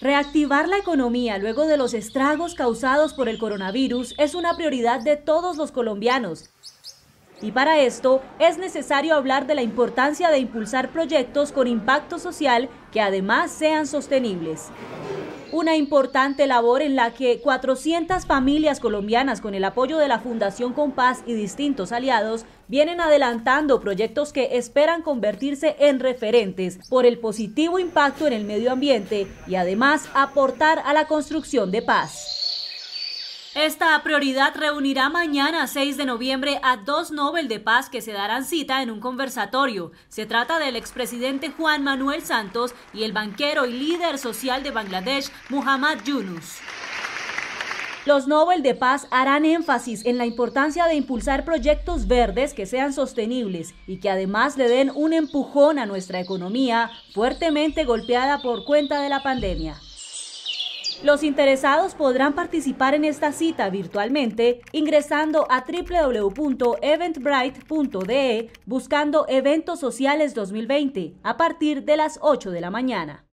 Reactivar la economía luego de los estragos causados por el coronavirus es una prioridad de todos los colombianos. Y para esto es necesario hablar de la importancia de impulsar proyectos con impacto social que además sean sostenibles una importante labor en la que 400 familias colombianas con el apoyo de la Fundación Compás y distintos aliados vienen adelantando proyectos que esperan convertirse en referentes por el positivo impacto en el medio ambiente y además aportar a la construcción de paz. Esta prioridad reunirá mañana 6 de noviembre a dos Nobel de Paz que se darán cita en un conversatorio. Se trata del expresidente Juan Manuel Santos y el banquero y líder social de Bangladesh, Muhammad Yunus. Los Nobel de Paz harán énfasis en la importancia de impulsar proyectos verdes que sean sostenibles y que además le den un empujón a nuestra economía fuertemente golpeada por cuenta de la pandemia. Los interesados podrán participar en esta cita virtualmente ingresando a www.eventbrite.de e buscando Eventos Sociales 2020 a partir de las 8 de la mañana.